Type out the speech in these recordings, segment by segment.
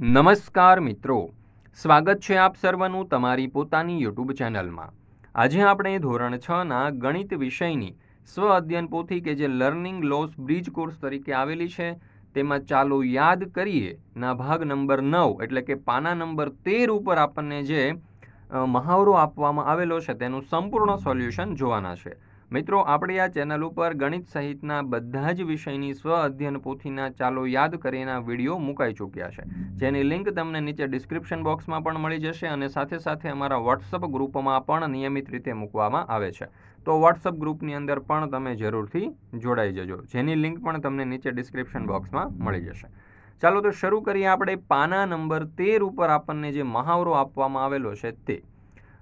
નમસ્કાર મિત્રો સ્વાગત છે આપ સર્વનું તમારી પોતાની યુટ્યુબ ચેનલમાં આજે આપણે ધોરણ છ ના ગણિત વિષયની સ્વ અધ્યયન પોથી કે જે લર્નિંગ લોસ બ્રિજ કોર્સ તરીકે આવેલી છે તેમાં ચાલો યાદ કરીએ ના ભાગ નંબર નવ એટલે કે પાના નંબર તેર ઉપર આપણને જે મહાવરો આપવામાં આવેલો છે તેનું સંપૂર્ણ સોલ્યુશન જોવાના છે મિત્રો આપણે આ ચેનલ ઉપર ગણિત સહિતના બધા જ વિષયની સ્વ અધ્યયન પોથીના ચાલો યાદ કરીના વિડીયો મુકાઈ ચૂક્યા છે જેની લિંક તમને નીચે ડિસ્ક્રિપ્શન બોક્સમાં પણ મળી જશે અને સાથે સાથે અમારા વોટ્સઅપ ગ્રુપમાં પણ નિયમિત રીતે મૂકવામાં આવે છે તો વોટ્સઅપ ગ્રુપની અંદર પણ તમે જરૂરથી જોડાઈ જજો જેની લિંક પણ તમને નીચે ડિસ્ક્રિપ્શન બોક્સમાં મળી જશે ચાલો તો શરૂ કરીએ આપણે પાના નંબર તેર ઉપર આપણને જે મહાવરો આપવામાં આવેલો છે તે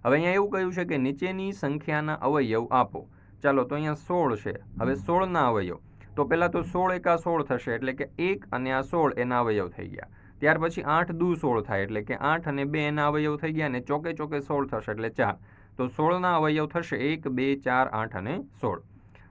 હવે અહીંયા એવું કહ્યું છે કે નીચેની સંખ્યાના અવયવ આપો ચાલો તો અહીંયા સોળ છે હવે સોળના અવયવ તો પહેલાં તો સોળ એકા સોળ થશે એટલે કે એક અને આ સોળ એના અવયવ થઈ ગયા ત્યાર પછી આઠ દુ સોળ થાય એટલે કે આઠ અને બે એના અવયવ થઈ ગયા અને ચોકે ચોકે સોળ થશે એટલે ચાર તો સોળના અવયવ થશે એક બે ચાર આઠ અને સોળ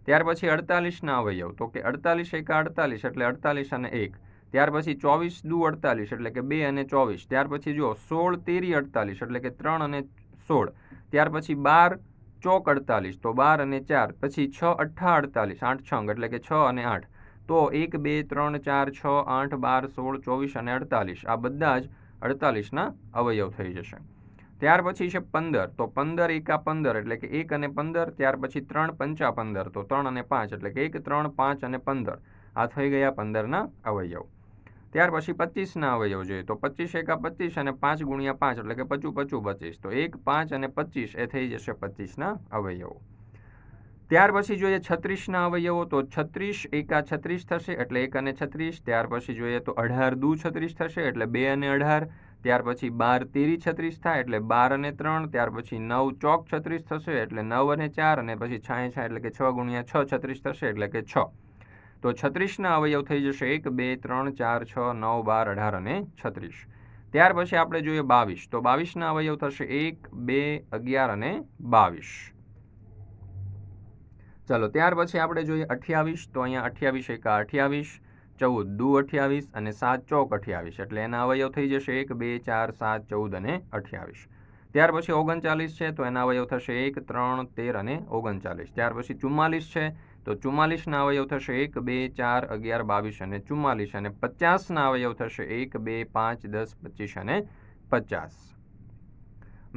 ત્યાર પછી અડતાલીસના અવયવ તો કે અડતાલીસ એકા અડતાલીસ એટલે અડતાલીસ અને એક ત્યાર પછી ચોવીસ દુ અડતાલીસ એટલે કે બે અને ચોવીસ ત્યાર પછી જો સોળ તેરી અડતાલીસ એટલે કે ત્રણ અને સોળ ત્યાર પછી બાર ચોક અડતાલીસ તો બાર અને ચાર પછી છ અઠ્ઠા અડતાલીસ આઠ છંગ એટલે કે છ અને આઠ તો એક બે ત્રણ ચાર છ આઠ બાર સોળ ચોવીસ અને અડતાલીસ આ બધા જ અડતાલીસના અવયવ થઈ જશે ત્યાર પછી છે પંદર તો પંદર એકા પંદર એટલે કે એક અને પંદર ત્યાર પછી ત્રણ પંચા પંદર તો ત્રણ અને પાંચ એટલે કે એક ત્રણ પાંચ અને પંદર આ થઈ ગયા પંદરના અવયવ ત્યાર પછી પચીસના અવયવ જોઈએ તો પચીસ એકા પચીસ અને પાંચ ગુણ્યા પાંચ એટલે કે પચું પચું પચીસ તો એક પાંચ અને પચીસ એ થઈ જશે પચીસના અવયવો ત્યાર પછી જોઈએ છત્રીસના અવયવો તો છત્રીસ એકા છત્રીસ થશે એટલે એક અને છત્રીસ ત્યાર પછી જોઈએ તો અઢાર દુ છત્રીસ થશે એટલે બે અને અઢાર ત્યાર પછી બાર તેરી છત્રીસ થાય એટલે બાર અને ત્રણ ત્યાર પછી નવ ચોક છત્રીસ થશે એટલે નવ અને ચાર અને પછી છાંય છાંય એટલે કે છ ગુણ્યા છ છત્રીસ થશે એટલે કે છ તો છત્રીસના અવયવ થઈ જશે એક બે ત્રણ ચાર છ નવ બાર અઢાર અને છત્રીસ ત્યાર પછી આપણે જોઈએ બાવીસ તો બાવીસના અવયવ થશે એક બે અગિયાર અને બાવીસ ચલો ત્યાર પછી આપણે જોઈએ અઠ્યાવીસ તો અહીંયા અઠ્યાવીસ એકા અઠ્યાવીસ ચૌદ દુ અઠ્યાવીસ અને સાત ચોક અઠ્યાવીસ એટલે એના અવયવ થઈ જશે એક બે ચાર સાત ચૌદ અને અઠ્યાવીસ ત્યાર પછી ઓગણચાલીસ છે તો એના અવયવ થશે એક ત્રણ તેર અને ઓગણચાલીસ ત્યાર પછી ચુમ્માલીસ છે તો ચુમ્માલીસના અવયવ થશે એક બે ચાર અગિયાર બાવીસ અને ચુમ્માલીસ અને પચાસના અવયવ થશે એક બે પાંચ દસ પચીસ અને પચાસ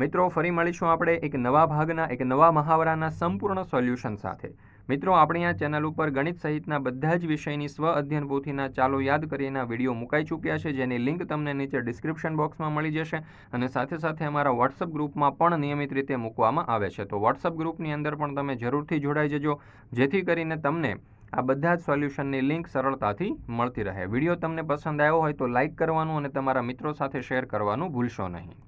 મિત્રો ફરી મળીશું આપણે એક નવા ભાગના એક નવા મહાવરાના સંપૂર્ણ સોલ્યુશન સાથે મિત્રો આપણી આ ચેનલ ઉપર ગણિત સહિતના બધા જ વિષયની સ્વ અધ્યયન પોથીના ચાલો યાદ કરીએના વિડીયો મુકાઈ ચૂક્યા છે જેની લિંક તમને નીચે ડિસ્ક્રિપ્શન બોક્સમાં મળી જશે અને સાથે સાથે અમારા વોટ્સઅપ ગ્રુપમાં પણ નિયમિત રીતે મૂકવામાં આવે છે તો વોટ્સઅપ ગ્રુપની અંદર પણ તમે જરૂરથી જોડાઈ જજો જેથી કરીને તમને આ બધા જ સોલ્યુશનની લિંક સરળતાથી મળતી રહે વિડીયો તમને પસંદ આવ્યો હોય તો લાઇક કરવાનું અને તમારા મિત્રો સાથે શેર કરવાનું ભૂલશો નહીં